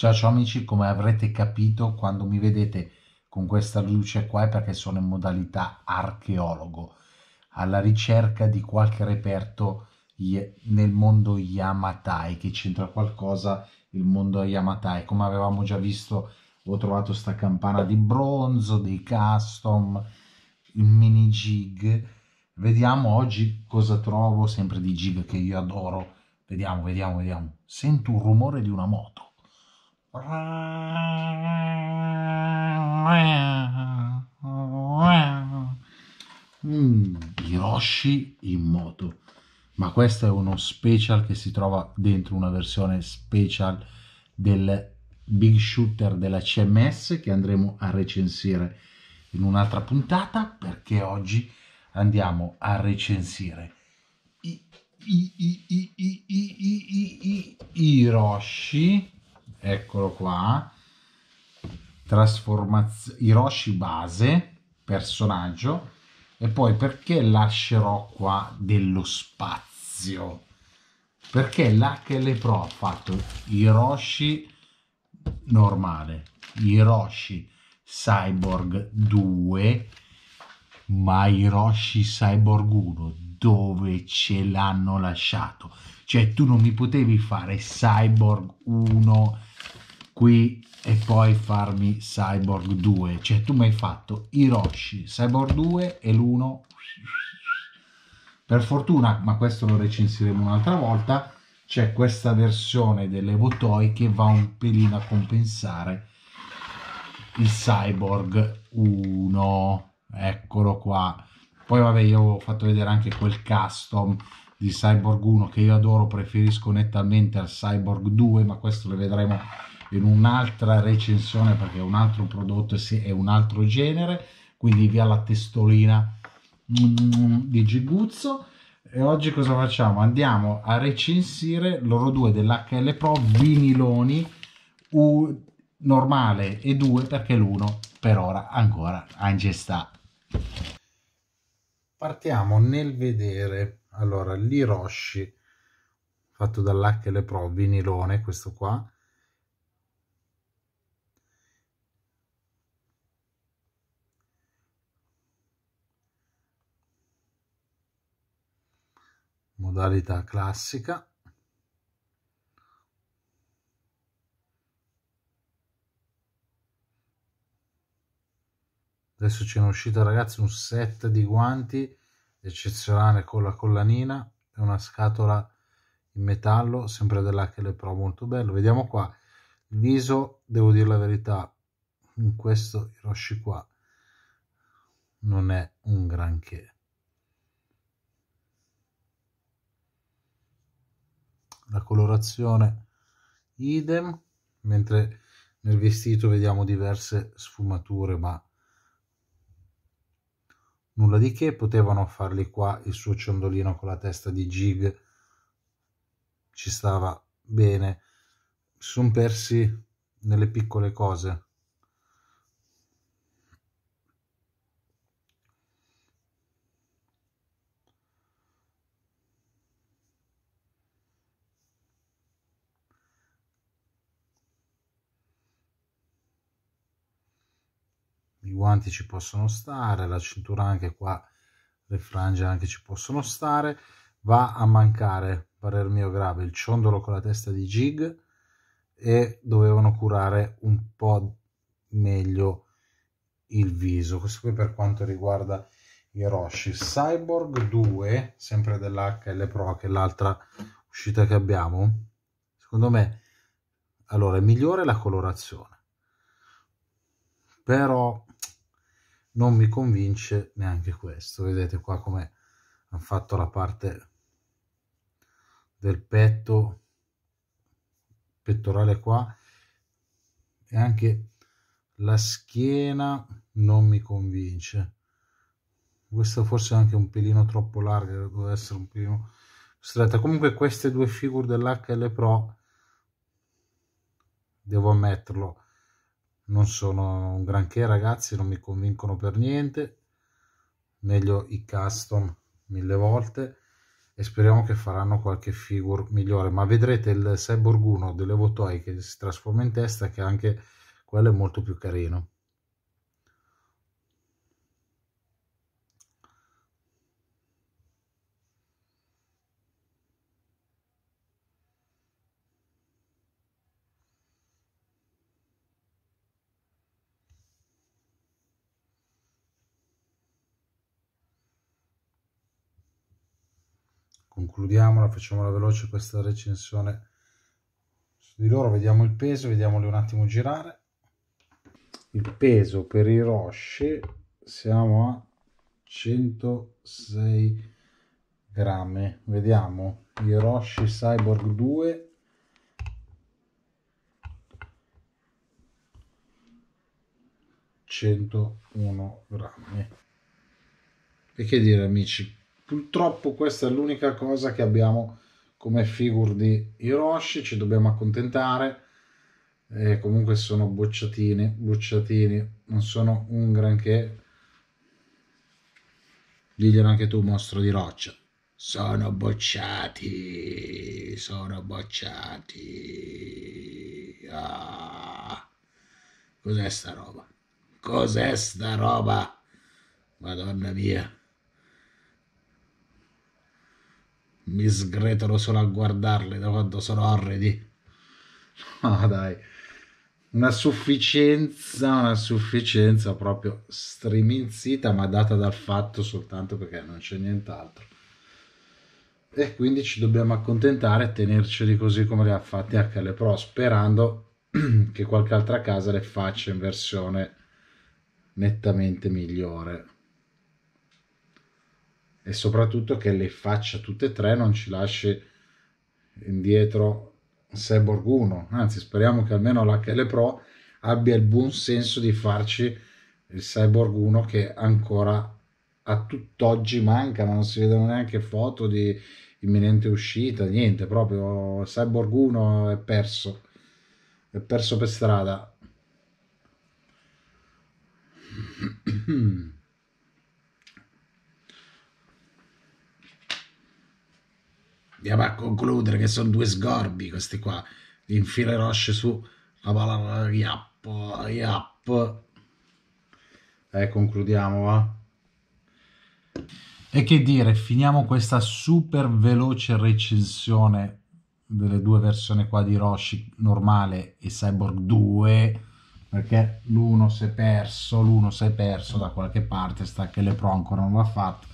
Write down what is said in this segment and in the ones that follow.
Ciao ciao amici, come avrete capito quando mi vedete con questa luce qua è perché sono in modalità archeologo, alla ricerca di qualche reperto nel mondo Yamatai, che c'entra qualcosa il mondo Yamatai. Come avevamo già visto ho trovato sta campana di bronzo, dei custom, il mini jig. Vediamo oggi cosa trovo, sempre di jig che io adoro. Vediamo, vediamo, vediamo. Sento un rumore di una moto Mm, Hiroshi in moto. Ma questo è uno special che si trova dentro una versione special del Big Shooter della CMS che andremo a recensire in un'altra puntata perché oggi andiamo a recensire i, i, i, i, i, i, i, i, i Hiroshi eccolo qua, trasformazione, Hiroshi base, personaggio, e poi perché lascerò qua dello spazio? Perché la pro ha fatto Hiroshi normale, Hiroshi Cyborg 2, ma Hiroshi Cyborg 1 dove ce l'hanno lasciato? Cioè tu non mi potevi fare Cyborg 1 qui e poi farmi Cyborg 2. Cioè tu mi hai fatto Hiroshi, Cyborg 2 e l'1. Per fortuna, ma questo lo recensiremo un'altra volta, c'è questa versione dell'Evo Toy che va un pelino a compensare il Cyborg 1. Eccolo qua. Poi vabbè, io ho fatto vedere anche quel custom di Cyborg 1 che io adoro, preferisco nettamente al Cyborg 2, ma questo lo vedremo in un'altra recensione perché è un altro prodotto e è un altro genere, quindi via la testolina mm, di Giguzzo. E oggi cosa facciamo? Andiamo a recensire loro due dell'HL Pro viniloni U normale e due perché l'uno per ora ancora anche sta. Partiamo nel vedere allora l'Hiroshi fatto dall'HL Pro vinilone questo qua modalità classica adesso c'è uscita ragazzi un set di guanti eccezionale con la collanina e una scatola in metallo sempre della Chele Pro molto bello vediamo qua il viso devo dire la verità in questo Hiroshi qua non è un granché la colorazione idem, mentre nel vestito vediamo diverse sfumature, ma nulla di che, potevano farli qua il suo ciondolino con la testa di Jig, ci stava bene, sono persi nelle piccole cose. guanti ci possono stare, la cintura anche qua, le frange anche ci possono stare, va a mancare, parer mio grave, il ciondolo con la testa di jig e dovevano curare un po' meglio il viso. Questo qui per quanto riguarda i Roshi. Cyborg 2, sempre dell'HL Pro, che è l'altra uscita che abbiamo, secondo me, allora, è migliore la colorazione. Però non mi convince neanche questo vedete qua come hanno fatto la parte del petto pettorale qua e anche la schiena non mi convince questa forse è anche un pelino troppo larga doveva essere un pelino stretta comunque queste due figure dell'HL Pro devo ammetterlo non sono un granché ragazzi, non mi convincono per niente, meglio i custom mille volte e speriamo che faranno qualche figure migliore, ma vedrete il cyborg 1 delle Votoi che si trasforma in testa che anche quello è molto più carino. concludiamola, facciamola veloce questa recensione su di loro, vediamo il peso, vediamoli un attimo girare. Il peso per i Roche siamo a 106 grammi, vediamo i Roche Cyborg 2 101 grammi e che dire amici purtroppo questa è l'unica cosa che abbiamo come figure di Hiroshi, ci dobbiamo accontentare. E comunque sono bocciatini, bocciatini, non sono un granché. Diglielo anche tu, mostro di roccia. Sono bocciati, sono bocciati. Ah. Cos'è sta roba? Cos'è sta roba? Madonna mia. mi sgretolo solo a guardarle da quando sono orridi. Ma oh, ah, dai, una sufficienza, una sufficienza proprio striminzita, ma data dal fatto soltanto perché non c'è nient'altro. E quindi ci dobbiamo accontentare e tenerceli così come le ha fatte HL Pro, sperando che qualche altra casa le faccia in versione nettamente migliore e soprattutto che le faccia tutte e tre, non ci lasci indietro Seborg 1. Anzi, speriamo che almeno l'HL Pro abbia il buon senso di farci il Cyborg 1 che ancora a tutt'oggi manca, ma non si vedono neanche foto di imminente uscita, niente, proprio Cyborg 1 è perso, è perso per strada. va a concludere che sono due sgorbi questi qua infile rosce su la palla yap yap e concludiamo va e che dire finiamo questa super veloce recensione delle due versioni qua di Roshi normale e Cyborg 2 perché l'uno si è perso l'uno si è perso da qualche parte sta che le pro ancora non l'ha fatto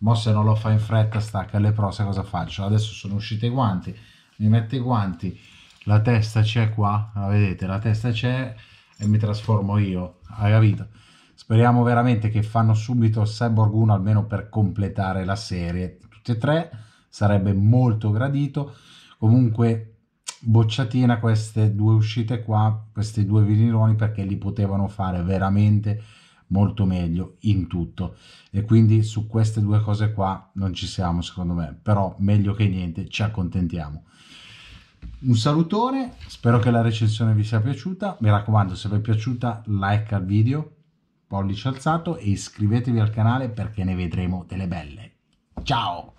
mo se non lo fa in fretta stacca le prose cosa faccio adesso sono uscite i guanti mi metto i guanti la testa c'è qua la vedete la testa c'è e mi trasformo io hai capito speriamo veramente che fanno subito Cyborg 1 almeno per completare la serie tutti e tre sarebbe molto gradito comunque bocciatina queste due uscite qua questi due viniloni perché li potevano fare veramente molto meglio in tutto e quindi su queste due cose qua non ci siamo secondo me però meglio che niente ci accontentiamo un salutone spero che la recensione vi sia piaciuta mi raccomando se vi è piaciuta like al video pollice alzato e iscrivetevi al canale perché ne vedremo delle belle ciao